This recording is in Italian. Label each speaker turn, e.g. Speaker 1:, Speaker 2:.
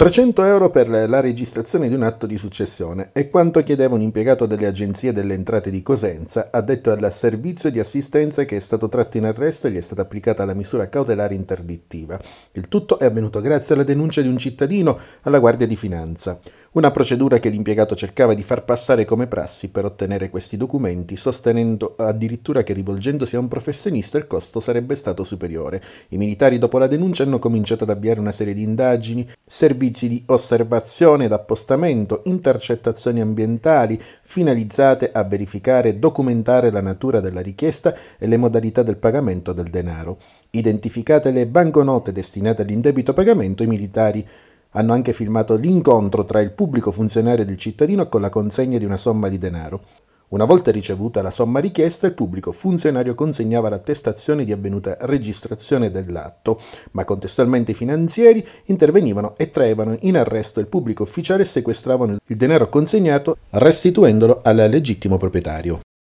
Speaker 1: 300 euro per la registrazione di un atto di successione è quanto chiedeva un impiegato delle agenzie delle entrate di Cosenza, addetto al servizio di assistenza che è stato tratto in arresto e gli è stata applicata la misura cautelare interdittiva. Il tutto è avvenuto grazie alla denuncia di un cittadino alla Guardia di Finanza una procedura che l'impiegato cercava di far passare come prassi per ottenere questi documenti, sostenendo addirittura che rivolgendosi a un professionista il costo sarebbe stato superiore. I militari dopo la denuncia hanno cominciato ad avviare una serie di indagini, servizi di osservazione ed appostamento, intercettazioni ambientali, finalizzate a verificare e documentare la natura della richiesta e le modalità del pagamento del denaro. Identificate le banconote destinate all'indebito pagamento, i militari hanno anche filmato l'incontro tra il pubblico funzionario ed il cittadino con la consegna di una somma di denaro. Una volta ricevuta la somma richiesta, il pubblico funzionario consegnava l'attestazione di avvenuta registrazione dell'atto, ma contestualmente i finanzieri intervenivano e traevano in arresto il pubblico ufficiale e sequestravano il denaro consegnato, restituendolo al legittimo proprietario.